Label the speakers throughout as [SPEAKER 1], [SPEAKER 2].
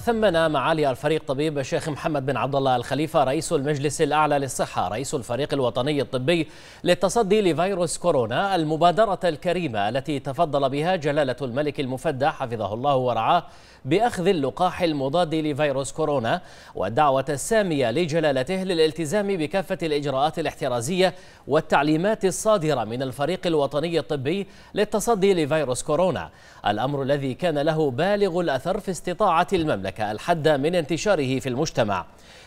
[SPEAKER 1] ثمن
[SPEAKER 2] معالي الفريق طبيب الشيخ محمد بن عبد الله الخليفة رئيس المجلس الأعلى للصحة رئيس الفريق الوطني الطبي للتصدي لفيروس كورونا المبادرة الكريمة التي تفضل بها جلالة الملك المفدى حفظه الله ورعاه بأخذ اللقاح المضاد لفيروس كورونا والدعوة السامية لجلالته للالتزام بكافة الإجراءات الاحترازية والتعليمات الصادرة من الفريق الوطني الطبي للتصدي لفيروس كورونا الأمر الذي كان له بالغ الأثر في استطاعة المملكة المملكة الحد من انتشاره في المجتمع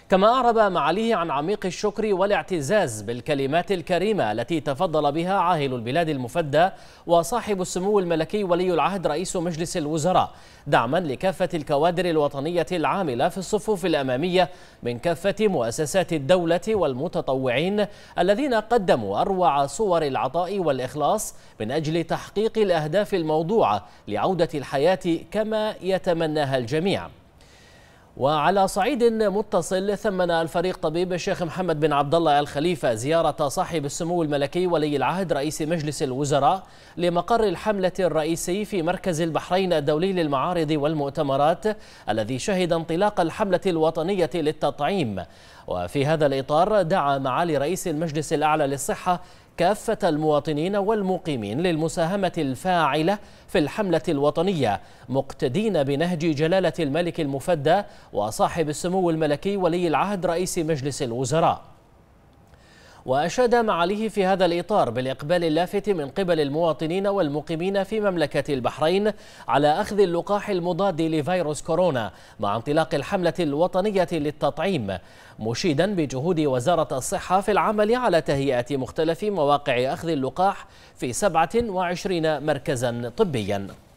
[SPEAKER 2] كما أعرب معاليه عن عميق الشكر والاعتزاز بالكلمات الكريمة التي تفضل بها عاهل البلاد المفدى وصاحب السمو الملكي ولي العهد رئيس مجلس الوزراء دعما لكافة الكوادر الوطنية العاملة في الصفوف الأمامية من كافة مؤسسات الدولة والمتطوعين الذين قدموا أروع صور العطاء والإخلاص من أجل تحقيق الأهداف الموضوعة لعودة الحياة كما يتمناها الجميع وعلى صعيد متصل ثمن الفريق طبيب الشيخ محمد بن عبد الله الخليفة زيارة صاحب السمو الملكي ولي العهد رئيس مجلس الوزراء لمقر الحملة الرئيسي في مركز البحرين الدولي للمعارض والمؤتمرات الذي شهد انطلاق الحملة الوطنية للتطعيم وفي هذا الإطار دعا معالي رئيس المجلس الأعلى للصحة كافة المواطنين والمقيمين للمساهمة الفاعلة في الحملة الوطنية مقتدين بنهج جلالة الملك المفدى وصاحب السمو الملكي ولي العهد رئيس مجلس الوزراء وأشاد معاليه في هذا الإطار بالإقبال اللافت من قبل المواطنين والمقيمين في مملكة البحرين على أخذ اللقاح المضاد لفيروس كورونا مع انطلاق الحملة الوطنية للتطعيم مشيدا بجهود وزارة الصحة في العمل على تهيئة مختلف مواقع أخذ اللقاح في 27 مركزا
[SPEAKER 1] طبيا